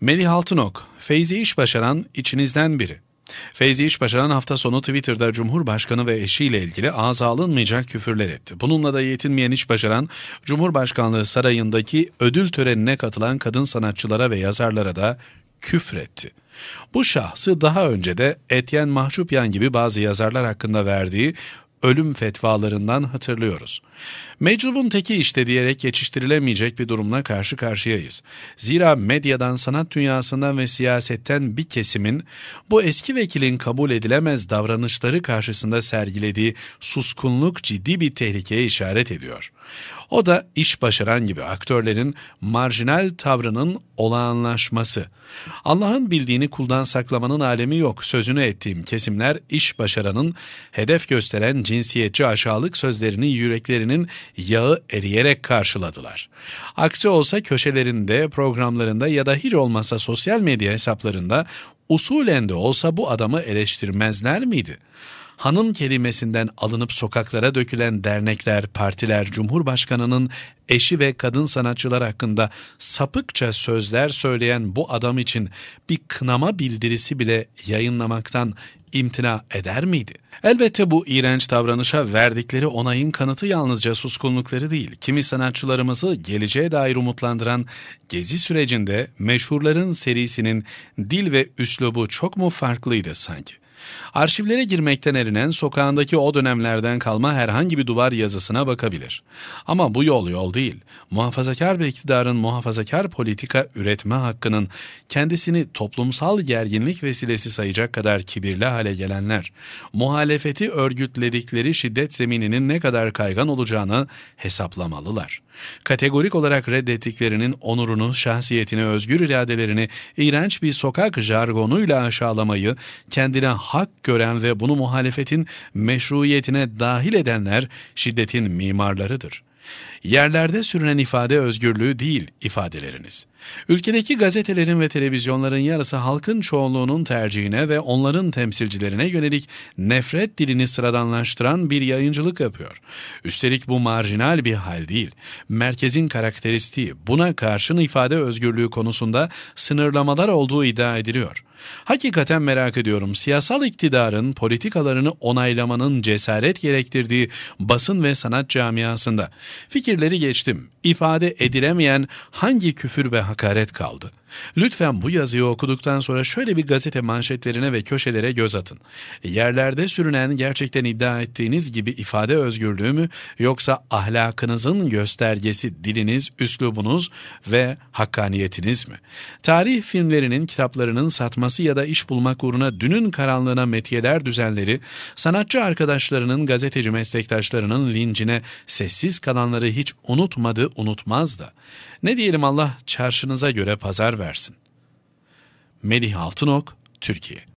Melih Altınok, Feyzi iş başaran içinizden biri. Feyzi iş başaran hafta sonu Twitter'da Cumhurbaşkanı ve eşiyle ilgili ağza alınmayacak küfürler etti. Bununla da yetinmeyen iş başaran Cumhurbaşkanlığı sarayındaki ödül törenine katılan kadın sanatçılara ve yazarlara da küfretti. Bu şahsı daha önce de Etyen mahcupyan gibi bazı yazarlar hakkında verdiği ölüm fetvalarından hatırlıyoruz. Meczubun teki işte diyerek geçiştirilemeyecek bir durumla karşı karşıyayız. Zira medyadan, sanat dünyasından ve siyasetten bir kesimin bu eski vekilin kabul edilemez davranışları karşısında sergilediği suskunluk ciddi bir tehlikeye işaret ediyor. O da iş başaran gibi aktörlerin marjinal tavrının olağanlaşması. Allah'ın bildiğini kuldan saklamanın alemi yok. Sözünü ettiğim kesimler iş başaranın, hedef gösteren cinsiyetçi aşağılık sözlerini yüreklerinin yağı eriyerek karşıladılar. Aksi olsa köşelerinde, programlarında ya da hiç olmazsa sosyal medya hesaplarında usulen de olsa bu adamı eleştirmezler miydi? hanım kelimesinden alınıp sokaklara dökülen dernekler, partiler, Cumhurbaşkanı'nın eşi ve kadın sanatçılar hakkında sapıkça sözler söyleyen bu adam için bir kınama bildirisi bile yayınlamaktan imtina eder miydi? Elbette bu iğrenç davranışa verdikleri onayın kanıtı yalnızca suskunlukları değil, kimi sanatçılarımızı geleceğe dair umutlandıran gezi sürecinde meşhurların serisinin dil ve üslubu çok mu farklıydı sanki? Arşivlere girmekten erinen sokağındaki o dönemlerden kalma herhangi bir duvar yazısına bakabilir. Ama bu yol yol değil. Muhafazakar ve iktidarın muhafazakar politika üretme hakkının kendisini toplumsal gerginlik vesilesi sayacak kadar kibirli hale gelenler, muhalefeti örgütledikleri şiddet zemininin ne kadar kaygan olacağını hesaplamalılar. Kategorik olarak reddettiklerinin onurunu, şahsiyetini, özgür iradelerini iğrenç bir sokak jargonuyla aşağılamayı kendine hak gören ve bunu muhalefetin meşruiyetine dahil edenler şiddetin mimarlarıdır. Yerlerde sürünen ifade özgürlüğü değil ifadeleriniz. Ülkedeki gazetelerin ve televizyonların yarısı halkın çoğunluğunun tercihine ve onların temsilcilerine yönelik nefret dilini sıradanlaştıran bir yayıncılık yapıyor. Üstelik bu marjinal bir hal değil. Merkezin karakteristiği buna karşın ifade özgürlüğü konusunda sınırlamalar olduğu iddia ediliyor. Hakikaten merak ediyorum siyasal iktidarın politikalarını onaylamanın cesaret gerektirdiği basın ve sanat camiasında fikir Fikirleri geçtim. İfade edilemeyen hangi küfür ve hakaret kaldı? Lütfen bu yazıyı okuduktan sonra şöyle bir gazete manşetlerine ve köşelere göz atın. Yerlerde sürünen gerçekten iddia ettiğiniz gibi ifade özgürlüğü mü yoksa ahlakınızın göstergesi diliniz, üslubunuz ve hakkaniyetiniz mi? Tarih filmlerinin kitaplarının satması ya da iş bulmak uğruna dünün karanlığına metiyeler düzenleri, sanatçı arkadaşlarının, gazeteci meslektaşlarının lincine sessiz kalanları hiç unutmadı unutmaz da. Ne diyelim Allah çarşınıza göre pazar versin. Melih Altınok, Türkiye